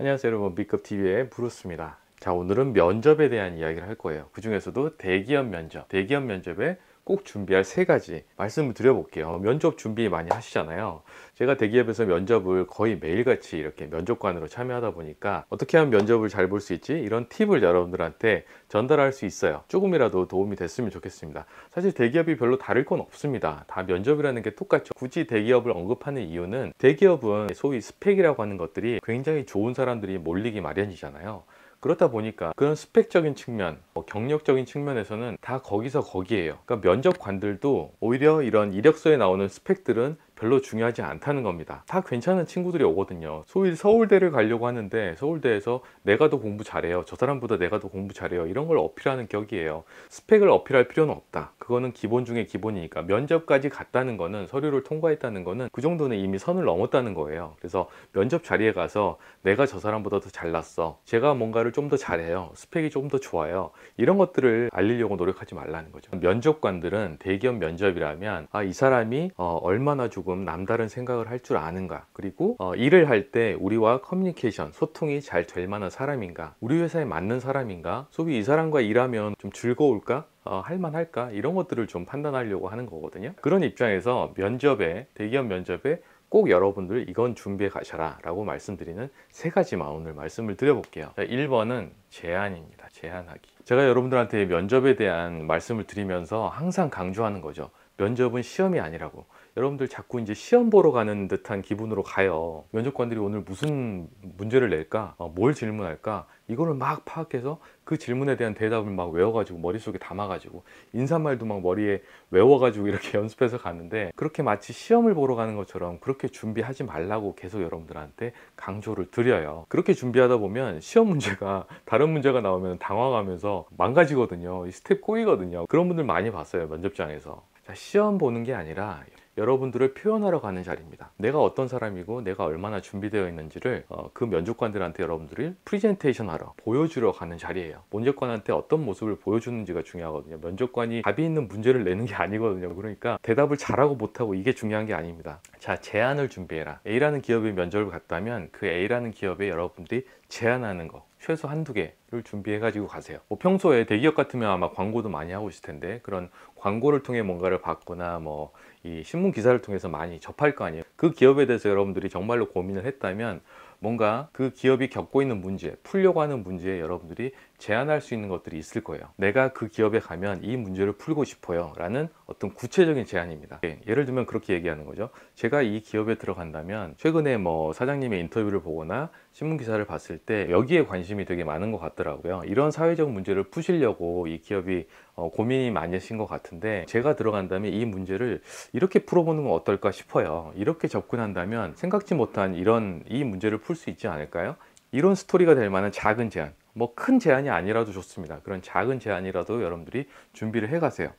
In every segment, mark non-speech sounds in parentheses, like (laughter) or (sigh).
안녕하세요 여러분 B급TV의 브루스입니다 자 오늘은 면접에 대한 이야기를 할 거예요 그 중에서도 대기업 면접 대기업 면접에 꼭 준비할 세 가지 말씀을 드려볼게요. 면접 준비 많이 하시잖아요. 제가 대기업에서 면접을 거의 매일같이 이렇게 면접관으로 참여하다 보니까 어떻게 하면 면접을 잘 볼 수 있지? 이런 팁을 여러분들한테 전달할 수 있어요. 조금이라도 도움이 됐으면 좋겠습니다. 사실 대기업이 별로 다를 건 없습니다. 다 면접이라는 게 똑같죠. 굳이 대기업을 언급하는 이유는 대기업은 소위 스펙이라고 하는 것들이 굉장히 좋은 사람들이 몰리기 마련이잖아요. 그렇다 보니까 그런 스펙적인 측면 뭐 경력적인 측면에서는 다 거기서 거기에요 그러니까 면접관들도 오히려 이런 이력서에 나오는 스펙들은 별로 중요하지 않다는 겁니다 다 괜찮은 친구들이 오거든요 소위 서울대를 가려고 하는데 서울대에서 내가 더 공부 잘해요 저 사람보다 내가 더 공부 잘해요 이런 걸 어필하는 격이에요 스펙을 어필할 필요는 없다 그거는 기본 중에 기본이니까 면접까지 갔다는 거는 서류를 통과했다는 거는 그 정도는 이미 선을 넘었다는 거예요 그래서 면접 자리에 가서 내가 저 사람보다 더 잘났어 제가 뭔가를 좀 더 잘해요 스펙이 좀 더 좋아요 이런 것들을 알리려고 노력하지 말라는 거죠 면접관들은 대기업 면접이라면 아 이 사람이 어, 얼마나 주고 조금 남다른 생각을 할 줄 아는가 그리고 어, 일을 할 때 우리와 커뮤니케이션 소통이 잘 될 만한 사람인가 우리 회사에 맞는 사람인가 소위 이 사람과 일하면 좀 즐거울까 어, 할만할까 이런 것들을 좀 판단하려고 하는 거거든요 그런 입장에서 면접에 대기업 면접에 꼭 여러분들 이건 준비해 가셔라 라고 말씀드리는 세 가지 마음을 말씀을 드려볼게요 자, 1번은 제안입니다 제안하기 제가 여러분들한테 면접에 대한 말씀을 드리면서 항상 강조하는 거죠 면접은 시험이 아니라고 여러분들 자꾸 이제 시험 보러 가는 듯한 기분으로 가요 면접관들이 오늘 무슨 문제를 낼까 어, 뭘 질문할까 이거를 막 파악해서 그 질문에 대한 대답을 막 외워가지고 머릿속에 담아가지고 인사말도 막 머리에 외워가지고 이렇게 (laughs) 연습해서 가는데 그렇게 마치 시험을 보러 가는 것처럼 그렇게 준비하지 말라고 계속 여러분들한테 강조를 드려요 그렇게 준비하다 보면 시험 문제가 다른 문제가 나오면 당황하면서 망가지거든요 스텝 꼬이거든요 그런 분들 많이 봤어요 면접장에서 시험 보는 게 아니라 여러분들을 표현하러 가는 자리입니다 내가 어떤 사람이고 내가 얼마나 준비되어 있는지를 어, 그 면접관들한테 여러분들이 프리젠테이션 하러 보여주러 가는 자리예요 면접관한테 어떤 모습을 보여주는지가 중요하거든요 면접관이 답이 있는 문제를 내는 게 아니거든요 그러니까 대답을 잘하고 못하고 이게 중요한 게 아닙니다 자 제안을 준비해라 A라는 기업이 면접을 갔다면 그 A라는 기업에 여러분들이 제안하는 거 최소 한두 개를 준비해 가지고 가세요 뭐 평소에 대기업 같으면 아마 광고도 많이 하고 있을 텐데 그런 광고를 통해 뭔가를 받거나 뭐 이 신문 기사를 통해서 많이 접할 거 아니에요 그 기업에 대해서 여러분들이 정말로 고민을 했다면 뭔가 그 기업이 겪고 있는 문제 풀려고 하는 문제에 여러분들이 제안할 수 있는 것들이 있을 거예요 내가 그 기업에 가면 이 문제를 풀고 싶어요 라는 어떤 구체적인 제안입니다 예, 예를 들면 그렇게 얘기하는 거죠 제가 이 기업에 들어간다면 최근에 뭐 사장님의 인터뷰를 보거나 신문 기사를 봤을 때 여기에 관심이 되게 많은 것 같더라고요. 이런 사회적 문제를 푸시려고 이 기업이 어, 고민이 많으신 것 같은데 제가 들어간다면 이 문제를 이렇게 풀어보는 건 어떨까 싶어요. 이렇게 접근한다면 생각지 못한 이런 이 문제를 풀 수 있지 않을까요? 이런 스토리가 될 만한 작은 제안, 뭐 큰 제안이 아니라도 좋습니다. 그런 작은 제안이라도 여러분들이 준비를 해 가세요.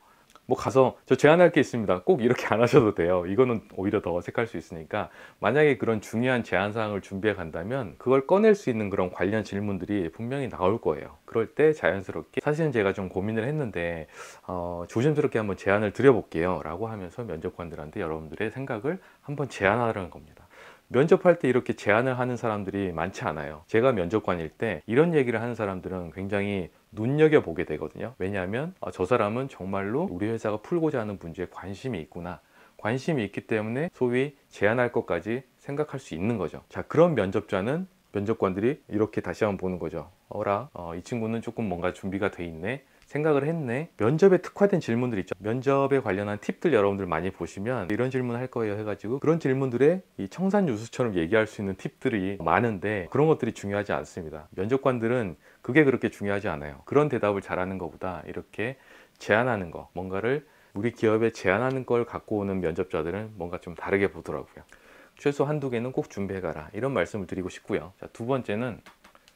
뭐 가서 저 제안할 게 있습니다. 꼭 이렇게 안 하셔도 돼요. 이거는 오히려 더 어색할 수 있으니까 만약에 그런 중요한 제안 사항을 준비해 간다면 그걸 꺼낼 수 있는 그런 관련 질문들이 분명히 나올 거예요. 그럴 때 자연스럽게 사실은 제가 좀 고민을 했는데 어, 조심스럽게 한번 제안을 드려볼게요. 라고 하면서 면접관들한테 여러분들의 생각을 한번 제안하라는 겁니다. 면접할 때 이렇게 제안을 하는 사람들이 많지 않아요 제가 면접관일 때 이런 얘기를 하는 사람들은 굉장히 눈여겨보게 되거든요 왜냐하면 아, 저 사람은 정말로 우리 회사가 풀고자 하는 문제에 관심이 있구나 관심이 있기 때문에 소위 제안할 것까지 생각할 수 있는 거죠 자 그런 면접자는 면접관들이 이렇게 다시 한번 보는 거죠 어라 어, 이 친구는 조금 뭔가 준비가 돼 있네 생각을 했네 면접에 특화된 질문들 있죠 면접에 관련한 팁들 여러분들 많이 보시면 이런 질문 할 거예요 해가지고 그런 질문들에 이 청산 유수처럼 얘기할 수 있는 팁들이 많은데 그런 것들이 중요하지 않습니다 면접관들은 그게 그렇게 중요하지 않아요 그런 대답을 잘하는 것보다 이렇게 제안하는 거 뭔가를 우리 기업에 제안하는 걸 갖고 오는 면접자들은 뭔가 좀 다르게 보더라고요 최소 한두 개는 꼭 준비해 가라 이런 말씀을 드리고 싶고요 자, 두 번째는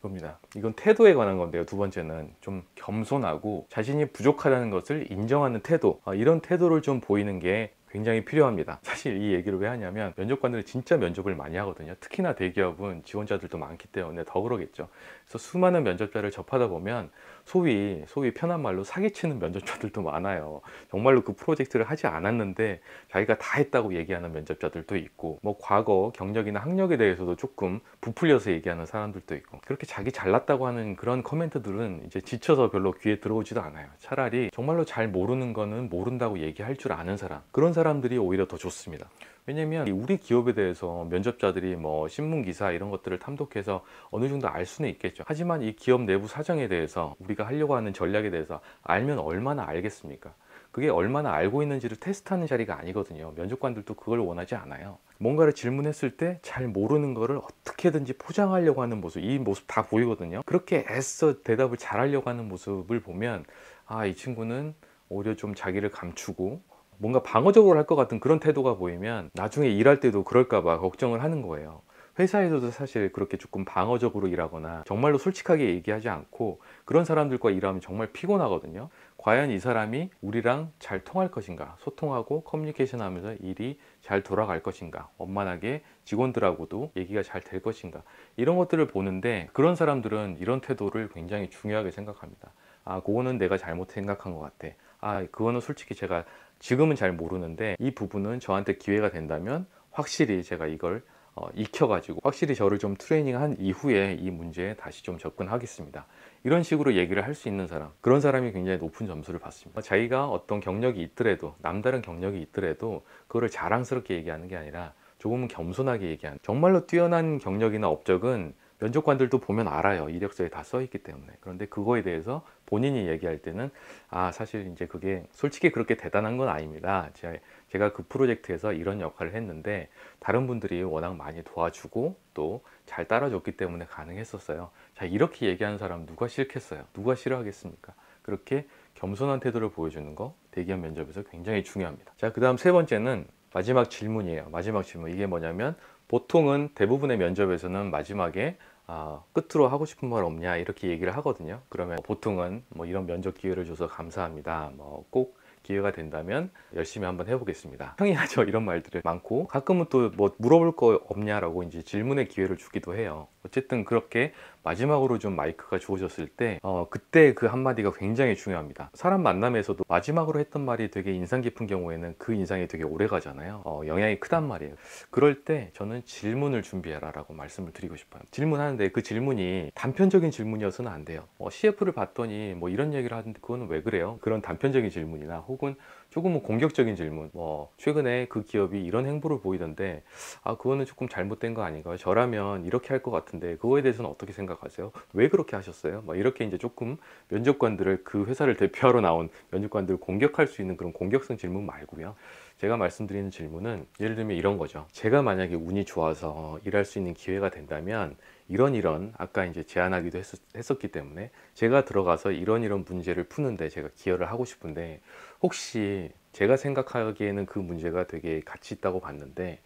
이겁니다. 이건 태도에 관한 건데요. 두 번째는 좀 겸손하고 자신이 부족하다는 것을 인정하는 태도, 아, 이런 태도를 좀 보이는 게 굉장히 필요합니다 (laughs) 사실 이 얘기를 왜 하냐면 면접관들이 진짜 면접을 많이 하거든요 특히나 대기업은 지원자들도 많기 때문에 더 그러겠죠 그래서 수많은 면접자를 접하다 보면 소위 소위 편한 말로 사기치는 면접자들도 많아요 정말로 그 프로젝트를 하지 않았는데 자기가 다 했다고 얘기하는 면접자들도 있고 뭐 과거 경력이나 학력에 대해서도 조금 부풀려서 얘기하는 사람들도 있고 그렇게 자기 잘났다고 하는 그런 커멘트들은 이제 지쳐서 별로 귀에 들어오지도 않아요 차라리 정말로 잘 모르는 거는 모른다고 얘기할 줄 아는 사람 그런 사람 사람들이 오히려 더 좋습니다. 왜냐면 우리 기업에 대해서 면접자들이 뭐 신문 기사 이런 것들을 탐독해서 어느 정도 알 수는 있겠죠. 하지만 이 기업 내부 사정에 대해서 우리가 하려고 하는 전략에 대해서 알면 얼마나 알겠습니까? 그게 얼마나 알고 있는지를 테스트하는 자리가 아니거든요. 면접관들도 그걸 원하지 않아요. 뭔가를 질문했을 때 잘 모르는 거를 어떻게든지 포장하려고 하는 모습, 이 모습 다 보이거든요. 그렇게 애써 대답을 잘하려고 하는 모습을 보면 아, 이 친구는 오히려 좀 자기를 감추고 뭔가 방어적으로 할 것 같은 그런 태도가 보이면 나중에 일할 때도 그럴까봐 걱정을 하는 거예요. 회사에서도 사실 그렇게 조금 방어적으로 일하거나 정말로 솔직하게 얘기하지 않고 그런 사람들과 일하면 정말 피곤하거든요. 과연 이 사람이 우리랑 잘 통할 것인가 소통하고 커뮤니케이션 하면서 일이 잘 돌아갈 것인가 원만하게 직원들하고도 얘기가 잘 될 것인가 이런 것들을 보는데 그런 사람들은 이런 태도를 굉장히 중요하게 생각합니다 아 그거는 내가 잘못 생각한 것 같아 아 그거는 솔직히 제가 지금은 잘 모르는데 이 부분은 저한테 기회가 된다면 확실히 제가 이걸 어, 익혀가지고 확실히 저를 좀 트레이닝한 이후에 이 문제에 다시 좀 접근하겠습니다. 이런 식으로 얘기를 할 수 있는 사람 그런 사람이 굉장히 높은 점수를 받습니다. 자기가 어떤 경력이 있더라도 남다른 경력이 있더라도 그거를 자랑스럽게 얘기하는 게 아니라 조금은 겸손하게 얘기하는 정말로 뛰어난 경력이나 업적은 면접관들도 보면 알아요. 이력서에 다 써 있기 때문에. 그런데 그거에 대해서 본인이 얘기할 때는 아, 사실 이제 그게 솔직히 그렇게 대단한 건 아닙니다. 제가 그 프로젝트에서 이런 역할을 했는데 다른 분들이 워낙 많이 도와주고 또 잘 따라줬기 때문에 가능했었어요. 자, 이렇게 얘기하는 사람 누가 싫겠어요? 누가 싫어하겠습니까? 그렇게 겸손한 태도를 보여주는 거 대기업 면접에서 굉장히 중요합니다. 자, 그 다음 세 번째는 마지막 질문이에요. 마지막 질문. 이게 뭐냐면 보통은 대부분의 면접에서는 마지막에 아, 끝으로 하고 싶은 말 없냐 이렇게 얘기를 하거든요 그러면 보통은 뭐 이런 면접 기회를 줘서 감사합니다 뭐 꼭 기회가 된다면 열심히 한번 해보겠습니다 평이하죠 (laughs) 이런 말들이 많고 가끔은 또 뭐 물어볼 거 없냐라고 이제 질문의 기회를 주기도 해요 어쨌든 그렇게 마지막으로 좀 마이크가 주어졌을 때 어, 그때 그 한마디가 굉장히 중요합니다 사람 만남에서도 마지막으로 했던 말이 되게 인상 깊은 경우에는 그 인상이 되게 오래 가잖아요 어, 영향이 크단 말이에요 그럴 때 저는 질문을 준비해라 라고 말씀을 드리고 싶어요 질문하는데 그 질문이 단편적인 질문이어서는 안 돼요 어, 뭐 CF를 봤더니 뭐 이런 얘기를 하는데 그건 왜 그래요? 그런 단편적인 질문이나 혹은 조금은 뭐 공격적인 질문 뭐 최근에 그 기업이 이런 행보를 보이던데 아 그거는 조금 잘못된 거 아닌가요? 저라면 이렇게 할 것 같은데 그거에 대해서는 어떻게 생각 하 생각하세요? 왜 그렇게 하셨어요? 막 이렇게 이제 조금 면접관들을 그 회사를 대표하러 나온 면접관들을 공격할 수 있는 그런 공격성 질문 말고요. 제가 말씀드리는 질문은 예를 들면 이런 거죠. 제가 만약에 운이 좋아서 일할 수 있는 기회가 된다면 이런 이런 아까 이제 제안하기도 했었, 기 때문에 제가 들어가서 이런 이런 문제를 푸는데 제가 기여를 하고 싶은데 혹시 제가 생각하기에는 그 문제가 되게 가치 있다고 봤는데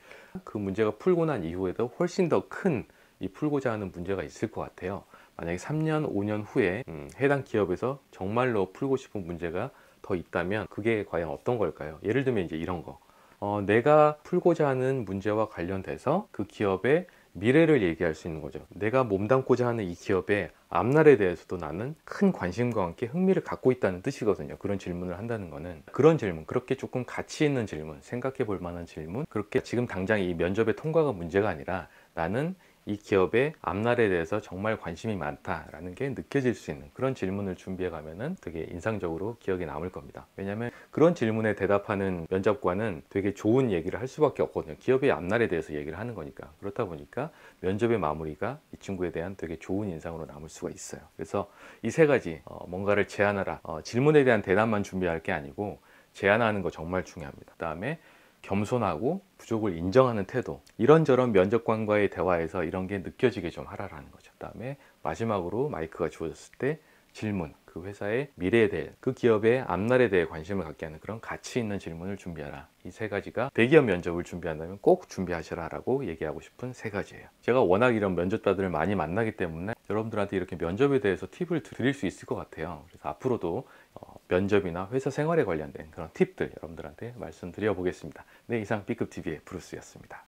그 문제가 풀고 난 이후에도 훨씬 더큰 이 풀고자 하는 문제가 있을 것 같아요 만약에 3년 5년 후에 음, 해당 기업에서 정말로 풀고 싶은 문제가 더 있다면 그게 과연 어떤 걸까요 예를 들면 이제 이런 거 어, 내가 풀고자 하는 문제와 관련돼서 그 기업의 미래를 얘기할 수 있는 거죠 내가 몸담고자 하는 이 기업의 앞날에 대해서도 나는 큰 관심과 함께 흥미를 갖고 있다는 뜻이거든요 그런 질문을 한다는 거는 그런 질문 그렇게 조금 가치 있는 질문 생각해 볼 만한 질문 그렇게 지금 당장 이면접에 통과가 문제가 아니라 나는 이 기업의 앞날에 대해서 정말 관심이 많다라는 게 느껴질 수 있는 그런 질문을 준비해 가면은 되게 인상적으로 기억에 남을 겁니다. 왜냐하면 그런 질문에 대답하는 면접관은 되게 좋은 얘기를 할 수밖에 없거든요. 기업의 앞날에 대해서 얘기를 하는 거니까 그렇다 보니까 면접의 마무리가 이 친구에 대한 되게 좋은 인상으로 남을 수가 있어요. 그래서 이 세 가지 어, 뭔가를 제안하라 어, 질문에 대한 대답만 준비할 게 아니고 제안하는 거 정말 중요합니다. 그 다음에 겸손하고 부족을 인정하는 태도 이런저런 면접관과의 대화에서 이런 게 느껴지게 좀 하라라는 거죠 그 다음에 마지막으로 마이크가 주어졌을 때 질문 그 회사의 미래에 대해 그 기업의 앞날에 대해 관심을 갖게 하는 그런 가치 있는 질문을 준비하라 이 세 가지가 대기업 면접을 준비한다면 꼭 준비하시라 라고 얘기하고 싶은 세 가지예요 제가 워낙 이런 면접자들을 많이 만나기 때문에 여러분들한테 이렇게 면접에 대해서 팁을 드릴 수 있을 것 같아요 그래서 앞으로도 면접이나 회사 생활에 관련된 그런 팁들 여러분들한테 말씀드려 보겠습니다. 네, 이상 B급 TV의 브루스였습니다.